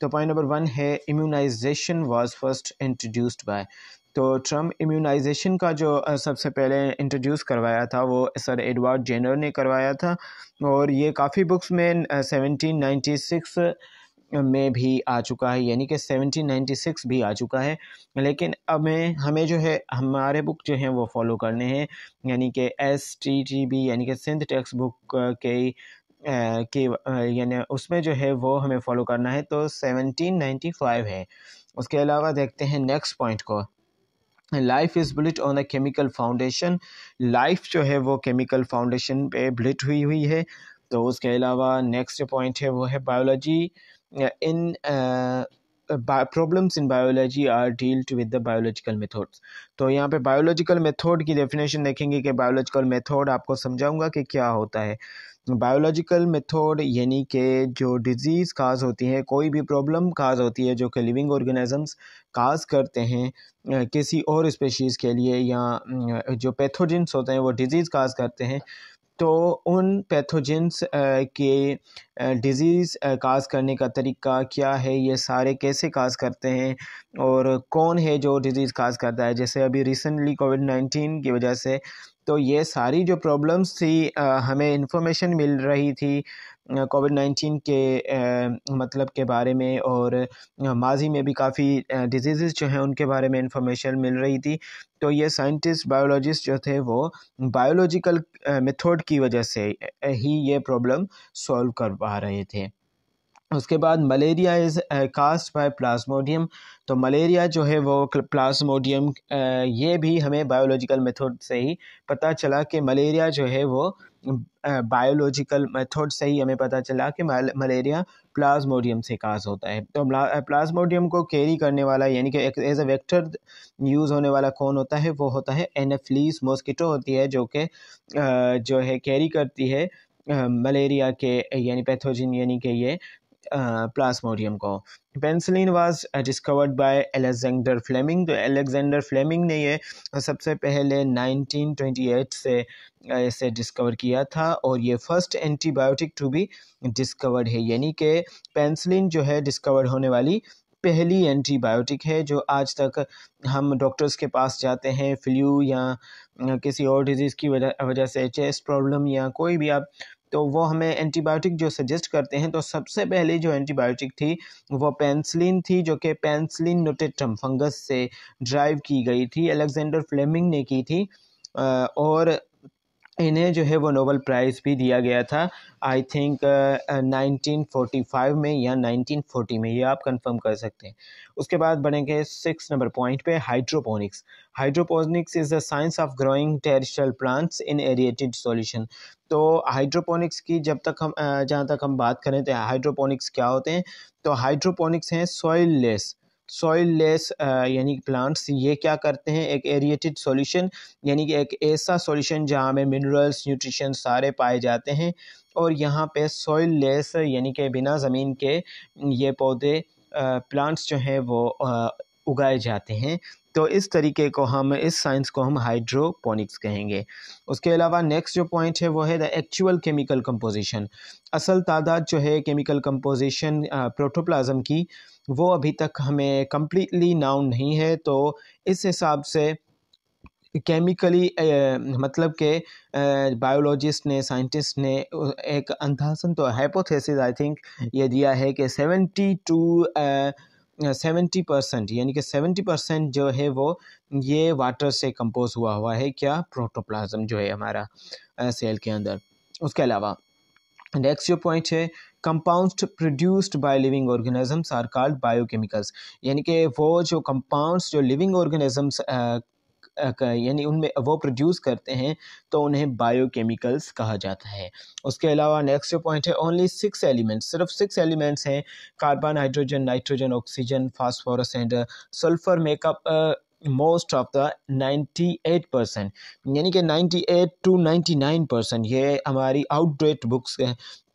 तो point number one है immunization was first introduced by तो ट्रम्प इम्यूनाइजेशन का जो सबसे पहले इंट्रोड्यूस करवाया था वो सर एडवर्ड जेनर ने करवाया था और ये काफ़ी बुक्स में सेवनटीन नाइन्टी सिक्स में भी आ चुका है यानी कि 1796 भी आ चुका है लेकिन अब हमें हमें जो है हमारे बुक जो हैं वो फॉलो करने हैं यानी कि एस टी टी बी यानी कि सिंध टेक्स्ट बुक के की यानी उसमें जो है वो हमें फॉलो करना है तो सेवनटीन नाइन्टी फाइव है उसके अलावा देखते हैं नेक्स्ट पॉइंट को life is built on a chemical foundation life जो है वो केमिकल फाउंडेशन पे बुलेट हुई हुई है तो उसके अलावा नेक्स्ट जो पॉइंट है वो है biology in problems in biology are dealt with the biological methods तो यहाँ पे बायोलॉजिकल मेथड की डेफिनेशन देखेंगे कि बायोलॉजिकल मेथड आपको समझाऊंगा कि क्या होता है बायोलॉजिकल मेथड यानी कि जो डिज़ीज़ काज होती है कोई भी प्रॉब्लम काज होती है जो कि लिविंग ऑर्गेनिज़म्स काज करते हैं किसी और स्पेशीज़ के लिए या जो पैथोजेंस होते हैं वो डिज़ीज़ काज करते हैं तो उन पैथोजेंस के डिज़ीज़ काज करने का तरीका क्या है ये सारे कैसे काज करते हैं और कौन है जो डिज़ीज़ काज करता है जैसे अभी रिसेंटली कोविड नाइन्टीन की वजह से तो ये सारी जो प्रॉब्लम्स थी हमें इन्फॉर्मेशन मिल रही थी कोविड नाइन्टीन के मतलब के बारे में और माजी में भी काफ़ी डिजीज़ जो हैं उनके बारे में इंफॉर्मेशन मिल रही थी तो ये साइंटिस्ट बायोलॉजिस्ट जो थे वो बायोलॉजिकल मेथड की वजह से ही ये प्रॉब्लम सॉल्व कर पा रहे थे उसके बाद malaria is caused by plasmodium तो मलेरिया जो है वो प्लाज्मोडियम ये भी हमें बायोलॉजिकल मेथड से ही पता चला कि मलेरिया जो है वो बायोलॉजिकल मेथड से ही हमें पता चला कि मलेरिया प्लाज्मोडियम से काज होता है तो प्लाज्मोडियम को कैरी करने वाला यानी कि एज अ वेक्टर यूज़ होने वाला कौन होता है वो होता है एनफ्लीस मॉस्किटो होती है जो कि जो है कैरी करती है मलेरिया के यानी पैथोजिन यानी कि ये प्लास्मोडियम को penicillin was discovered by Alexander Fleming तो एलेक्जेंडर फ्लेमिंग ने ये सबसे पहले 1928 से इसे डिस्कवर किया था और ये first antibiotic to be discovered है यानी कि पेंसिलिन जो है डिस्कवर होने वाली पहली एंटीबायोटिक है जो आज तक हम डॉक्टर्स के पास जाते हैं फ्लू या किसी और डिजीज़ की वजह से चेस्ट प्रॉब्लम या कोई भी आप तो वो हमें एंटीबायोटिक जो सजेस्ट करते हैं तो सबसे पहले जो एंटीबायोटिक थी वो पेंसिलिन थी जो कि पेंसिलिन नोटेटम फंगस से ड्राइव की गई थी अलेक्जेंडर फ्लेमिंग ने की थी और इन्हें जो है वो नोबल प्राइज़ भी दिया गया था I think nineteen forty five में या नाइनटीन फोर्टी में ये आप कंफर्म कर सकते हैं उसके बाद बढ़ेंगे सिक्स नंबर पॉइंट पे hydroponics hydroponics is the science of growing terrestrial plants in aerated solution तो हाइड्रोपोनिक्स की जब तक हम uh, जहाँ तक हम बात करें तो हाइड्रोपोनिक्स क्या होते हैं तो हाइड्रोपोनिक्स हैं soil less soil less uh, यानी प्लांट्स ये क्या करते हैं एक एरिएटेड सॉल्यूशन यानी कि एक ऐसा सॉल्यूशन जहाँ में मिनरल्स न्यूट्रिशन सारे पाए जाते हैं और यहाँ पे सॉइल लेस यानी कि बिना ज़मीन के ये पौधे प्लांट्स uh, जो हैं वो uh, उगाए जाते हैं तो इस तरीके को हम इस साइंस को हम हाइड्रोपोनिक्स कहेंगे उसके अलावा नेक्स्ट जो पॉइंट है वो है द एक्चुअल केमिकल कंपोजिशन असल तादाद जो है केमिकल कंपोजिशन प्रोटोप्लाज्म की वो अभी तक हमें कम्प्लीटली नाउन नहीं है तो इस हिसाब से केमिकली मतलब के बायोलॉजिस्ट ने साइंटिस्ट ने एक अंधासन तो हाइपोथेसिस आई थिंक ये दिया है कि सेवेंटी टू सेवेंटी परसेंट यानी कि सेवेंटी परसेंट जो है वो ये वाटर से कंपोज हुआ हुआ है क्या प्रोटोप्लाज्म जो है हमारा सेल के अंदर उसके अलावा नेक्स्ट जो पॉइंट है compound produced by living organisms are called biochemicals यानी कि वो जो कंपाउंड्स जो लिविंग ऑर्गेनिजम्स यानी उनमें वो प्रोड्यूस करते हैं तो उन्हें बायोकेमिकल्स कहा जाता है उसके अलावा नेक्स्ट जो पॉइंट है ओनली सिक्स एलिमेंट्स सिर्फ सिक्स एलिमेंट्स हैं carbon hydrogen nitrogen oxygen phosphorus and sulphur make up most of the 98 percent यानी कि 98 टू 99 परसेंट ये हमारी आउटडेट बुक्स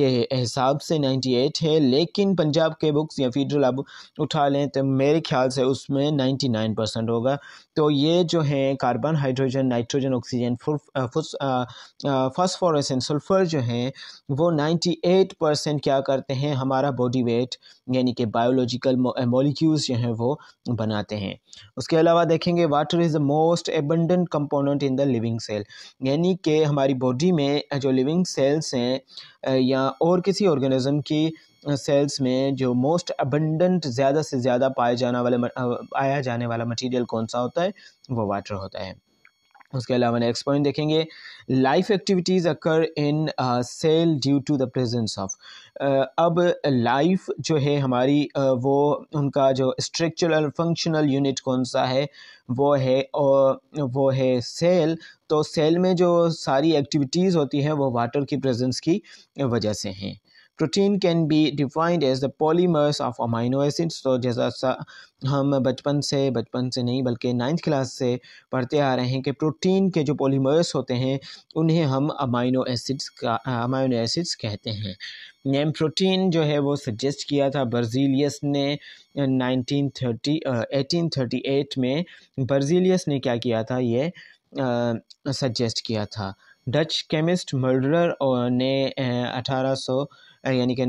के हिसाब से 98 है लेकिन पंजाब के बुक्स या फीडरल अब उठा लें तो मेरे ख्याल से उसमें 99 परसेंट होगा तो ये जो है carbon hydrogen nitrogen oxygen phosphorus and sulphur जो हैं वो 98 परसेंट क्या करते हैं हमारा बॉडी वेट यानी कि बायोलॉजिकल मोलिक्यूल्स जो हैं वो बनाते हैं उसके अलावा देखेंगे water is the most abundant component in the living cell यानी कि हमारी बॉडी में जो लिविंग सेल्स हैं या और किसी ऑर्गेनिज़म की सेल्स में जो मोस्ट अबंडेंट ज़्यादा से ज़्यादा पाए जाना वाले पाया जाने वाला मटेरियल कौन सा होता है वो वाटर होता है उसके अलावा नेक्स्ट पॉइंट देखेंगे life activities occur in cell due to the presence of अब लाइफ जो है हमारी uh, वो उनका जो स्ट्रक्चरल फंक्शनल यूनिट कौन सा है वो है और uh, वो है सेल तो सेल में जो सारी एक्टिविटीज़ होती हैं वो वाटर की प्रेजेंस की वजह से हैं protein can be defined as the polymers of amino acids तो जैसा सा हम बचपन से बचपन से नहीं बल्कि नाइन्थ क्लास से पढ़ते आ रहे हैं कि प्रोटीन के जो पॉलीमर्स होते हैं उन्हें हम अमाइनो एसिड्स का अमाइनो एसिड्स कहते हैं नेम प्रोटीन जो है वो सजेस्ट किया था बर्जीलियस ने 1930 1838 में बर्जीलियस ने क्या किया था ये सजेस्ट किया था डच केमिस्ट मर्डरर ने अठारह यानी कि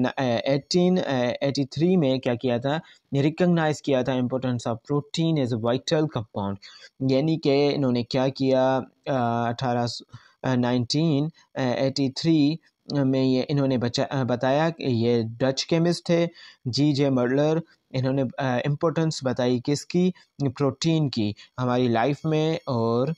एटीन एटी थ्री में क्या किया था रिकगनाइज किया था importance of protein as a vital compound यानी कि इन्होंने क्या किया अठारह नाइनटीन एटी थ्री में ये इन्होंने बचा बताया कि ये डच केमिस्ट थे जी जे मर्लर इन्होंने इम्पोर्टेंस बताई किसकी प्रोटीन की हमारी लाइफ में और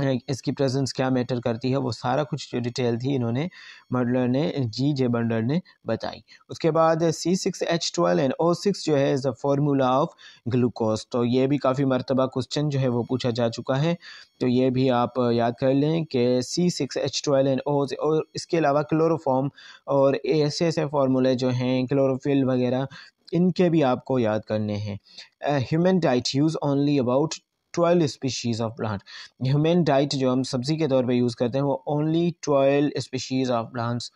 इसकी प्रेजेंस क्या मैटर करती है वो सारा कुछ जो डिटेल थी इन्होंने मंडलर ने जी जे बंडलर ने बताई उसके बाद C six H twelve and O six जो है is a formula of glucose तो ये भी काफ़ी मरतबा क्वेश्चन जो है वो पूछा जा चुका है तो ये भी आप याद कर लें कि C six H twelve and O और इसके अलावा क्लोरोफॉम और ऐसे ऐसे फार्मूले जो हैं क्लोरोफिल वगैरह इनके भी आपको याद करने हैं human diet use only about twelve species of plant human diet जो हम सब्ज़ी के तौर पे यूज़ करते हैं वो only twelve species of plants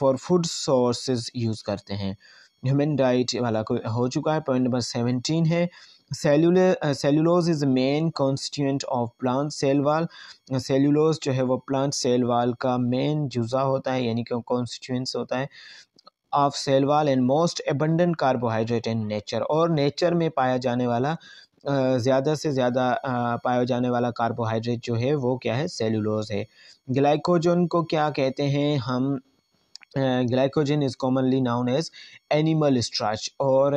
for food sources use करते हैं ह्यूमन डाइट वाला को हो चुका है पॉइंट नंबर सेवनटीन है cellular cellulose is main constituent of plant cell wall cellulose जो है वो प्लांट सेल वाल का मेन जुजा होता है यानी कि कॉन्स्टिट्यूंस होता है of cell wall and most abundant carbohydrate in nature और नेचर में पाया जाने वाला ज़्यादा से ज़्यादा पाया जाने वाला कार्बोहाइड्रेट जो है वो क्या है सेलुलोज़ है ग्लाइकोजन को क्या कहते हैं हम glycogen is commonly known as animal starch और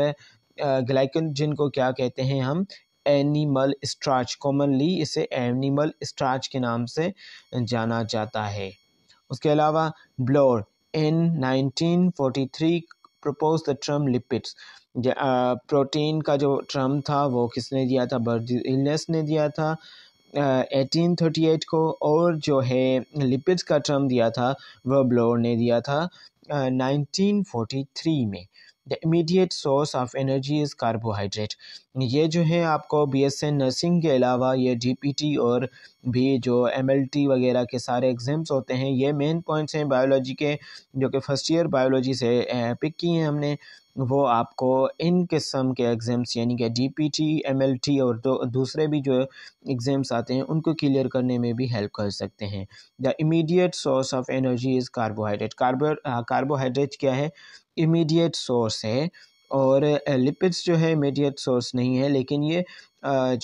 ग्लाइकोजन को क्या कहते हैं हम एनिमल स्ट्राच कॉमनली इसे एनिमल स्ट्राच के नाम से जाना जाता है उसके अलावा Bloor in 1943 propose the term lipids protein का जो ट्रम था वो किसने दिया था बर्जिलियस ने दिया था एटीन थर्टी एट को और जो है लिपिड्स का ट्रम दिया था वो ब्लोर ने दिया था नाइनटीन फोर्टी थ्री में the immediate source of energy is carbohydrate ये जो है आपको बी एस एन नर्सिंग के अलावा ये डी पी टी और भी जो एम एल टी वगैरह के सारे एग्ज़ाम्स होते हैं ये मेन पॉइंट्स हैं बायोलॉजी के जो कि फ़र्स्ट ईयर बायोलॉजी से पिक eh, किए हैं हमने वो आपको इन किस्म के एग्ज़ाम्स यानी कि D P T M L T और दो दूसरे भी जो एग्ज़ाम्स आते हैं उनको क्लियर करने में भी हेल्प कर सकते हैं the immediate source of energy is carbohydrate carbo carbohydrate क्या है इमीडिएट सोर्स है और लिपिड्स जो है इमीडिएट सोर्स नहीं है लेकिन ये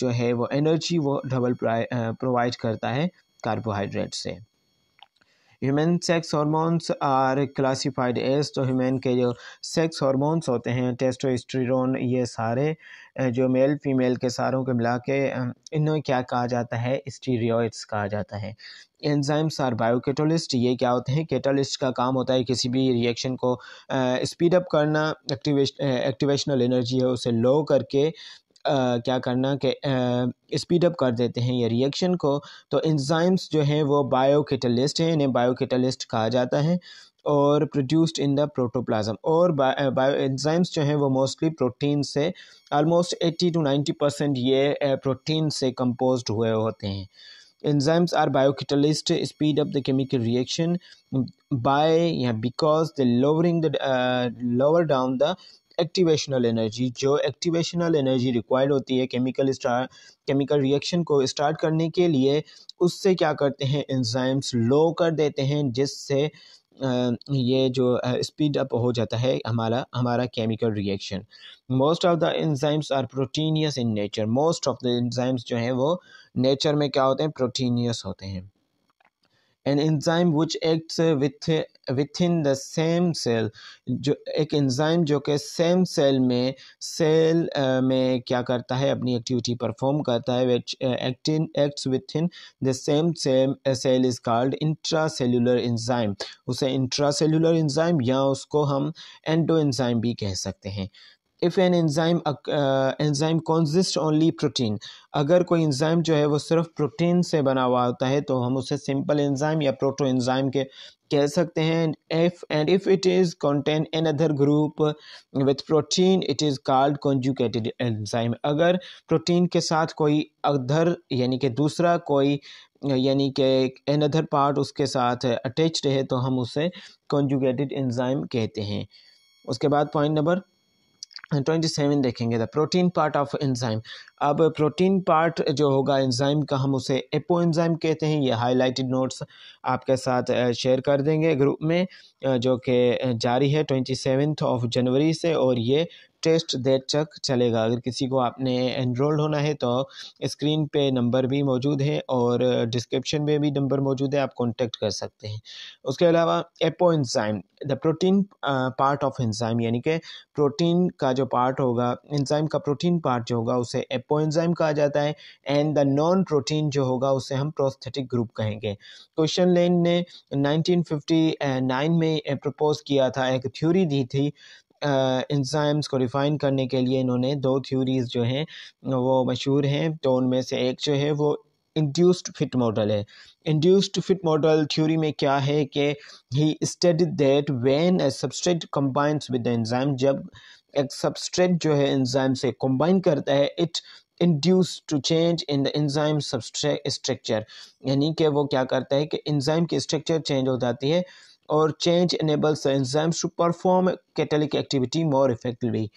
जो है वो एनर्जी वो डबल प्रोवाइड करता है कार्बोहाइड्रेट से human sex hormones are classified as तो ह्यूमन के जो सेक्स हॉर्मोन्स होते हैं टेस्टोस्टेरोन ये सारे जो मेल फीमेल के सारों को मिला के इन्हें क्या कहा जाता है स्टीरियोइड्स कहा जाता है एंजाइम्स आर बायोकेटोलिस्ट ये क्या होते हैं केटोलिस्ट का काम होता है किसी भी रिएक्शन को स्पीड अप करना एक्टिवेश एक्टिवेशनल एनर्जी है उसे लो करके क्या करना कि स्पीड अप कर देते हैं ये रिएक्शन को तो इंजाइम्स जो हैं वो बायो केटलिस्ट हैं इन्हें बायो केटलिस्ट कहा जाता है और प्रोड्यूस्ड इन द प्रोटोप्लाज्म और बायो एंजाइम्स जो हैं वो मोस्टली प्रोटीन से आलमोस्ट 80 टू 90 परसेंट ये प्रोटीन से कंपोज्ड हुए होते हैं enzymes are bio speed speed up chemical reaction by yeah, because the lowering the the lower down activational energy जो एक्टिवेशनल एनर्जी रिक्वायर्ड होती है केमिकल स्टार केमिकल रिएक्शन को start करने के लिए उससे क्या करते हैं एंजाइम्स लो कर देते हैं जिससे ये जो स्पीड अप हो जाता है हमारा हमारा chemical reaction most of the enzymes are proteinaceous in nature most of the enzymes जो हैं वो नेचर में क्या होते हैं प्रोटीनियस होते हैं an enzyme which acts with with in the same cell जो एक एंजाइम जो कि सेम सेल में सेल uh, में क्या करता है अपनी एक्टिविटी परफॉर्म करता है which actin acts with in the same same cell is called intracellular enzyme उसे इंट्रा सेलुलर इंजाइम या उसको हम एंडो इंजाइम भी कह सकते हैं if an enzyme enzyme consist only protein अगर कोई एंजाइम जो है वो सिर्फ प्रोटीन से बना हुआ होता है तो हम उसे सिंपल एंजाइम या प्रोटो एंजाइम के कह सकते हैं if and if it is contain another group with protein it is called conjugated enzyme अगर प्रोटीन के साथ कोई अदर यानी कि दूसरा कोई यानी कि एन अदर पार्ट उसके साथ अटैच्ड है तो हम उसे कॉन्जुकेटेड एंजाइम कहते हैं उसके बाद पॉइंट नंबर ट्वेंटी सेवन देखेंगे the protein part of enzyme अब प्रोटीन पार्ट जो होगा एंजाइम का हम उसे एपो एंजाइम कहते हैं ये हाईलाइटेड नोट्स आपके साथ शेयर कर देंगे ग्रुप में जो कि जारी है ट्वेंटी सेवन ऑफ जनवरी से और ये टेस्ट देर तक चलेगा अगर किसी को आपने एनरोल्ड होना है तो स्क्रीन पे नंबर भी मौजूद है और डिस्क्रिप्शन में भी नंबर मौजूद है आप कॉन्टेक्ट कर सकते हैं उसके अलावा apoenzyme the protein part of enzyme यानी कि प्रोटीन का जो पार्ट होगा इंजाइम का प्रोटीन पार्ट जो होगा उसे एपो एंजाइम कहा जाता है एंड द नॉन प्रोटीन जो होगा उसे हम प्रोस्थेटिक ग्रुप कहेंगे क्वेश्चन लेन ने नाइन में प्रपोज किया था एक थ्योरी दी थी इंजाइम्स को रिफ़ाइन करने के लिए इन्होंने दो थ्योरीज़ जो हैं वो मशहूर हैं तो उनमें से एक जो है वो इंड्यूस्ड फिट मॉडल है इंड्यूस्ड फिट मॉडल थ्योरी में क्या है कि he study that when a substrate combines with the enzyme जब एक सबस्ट्रेट जो है एंजाइम से कंबाइन करता है it induce to change in the enzyme structure यानी कि वो क्या करता है कि एंजाइम की स्ट्रक्चर चेंज हो जाती है और change enables enzymes to perform catalytic activity more effectively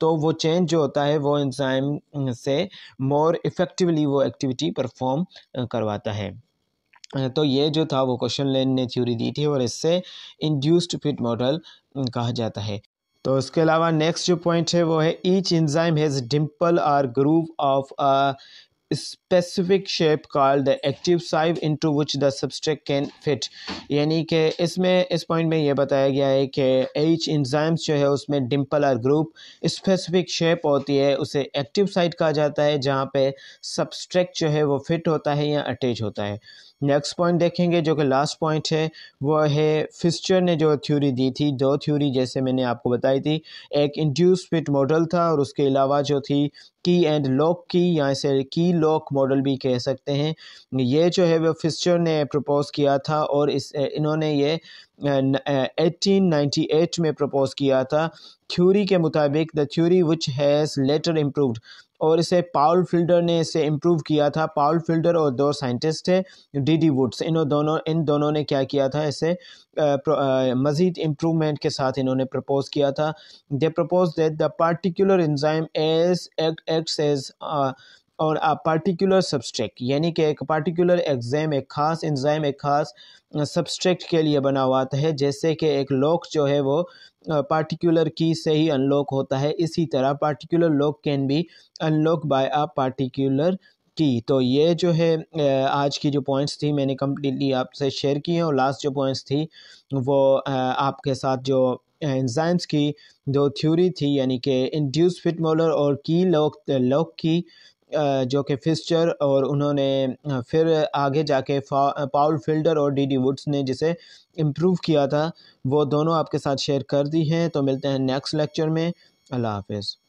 तो वो चेंज जो होता है वो एंजाइम से मोर इफेक्टिवली वो एक्टिविटी परफॉर्म करवाता है तो ये जो था वो क्वेश्चन लेन ने थ्योरी दी थी और इससे इंड्यूस्ड फिट मॉडल कहा जाता है तो इसके अलावा नेक्स्ट जो पॉइंट है वो है each enzyme has dimple or groove of specific shape call the active site into which the substrate can fit यानी कि इसमें इस पॉइंट में यह बताया गया है कि एच इंजाइम्स जो है उसमें डिम्पल और ग्रुप स्पेसिफिक शेप होती है उसे एक्टिव साइट कहा जाता है जहाँ पे सब्सट्रेक्ट जो है वो फिट होता है या अटैच होता है नेक्स्ट पॉइंट देखेंगे जो कि लास्ट पॉइंट है वो है फिस्चर ने जो थ्योरी दी थी दो थ्योरी जैसे मैंने आपको बताई थी एक इंड्यूस फिट मॉडल था और उसके अलावा जो थी की एंड लॉक की या इसे की लॉक मॉडल भी कह सकते हैं ये जो है वो फिस्चर ने प्रपोज किया था और इस इन्होंने ये 1898 में प्रपोज किया था थ्योरी के मुताबिक the theory which has later improved और इसे पावल फिल्डर ने इसे इम्प्रूव किया था पाउल फिल्डर और दो साइंटिस्ट थे डी डी वुड्स इन दोनों इन दोनों ने क्या किया था इसे मज़ीद इम्प्रूवमेंट के साथ इन्होंने प्रपोज किया था they propose that the particular enzyme as act act as और आ पार्टिकुलर सब्सट्रैक्ट यानी कि एक पार्टिकुलर एग्जाम एक ख़ास एंजाइम एक ख़ास सब्सट्रैक्ट के लिए बना हुआ है जैसे कि एक लॉक जो है वो पार्टिकुलर की से ही अनलॉक होता है इसी तरह particular lock can be unlock by a particular key तो ये जो है आज की जो पॉइंट्स थी मैंने कम्प्लीटली आपसे शेयर की हैं और लास्ट जो पॉइंट्स थी वो आपके साथ जो एंजाइम्स की जो थ्योरी थी यानी कि इंड्यूस फिटमोलर और की लॉक लॉक की जो कि फिस्चर और उन्होंने फिर आगे जाके पाउल फिल्डर और डी डी वुड्स ने जिसे इम्प्रूव किया था वो दोनों आपके साथ शेयर कर दी हैं तो मिलते हैं नेक्स्ट लेक्चर में अल्लाह हाफिज़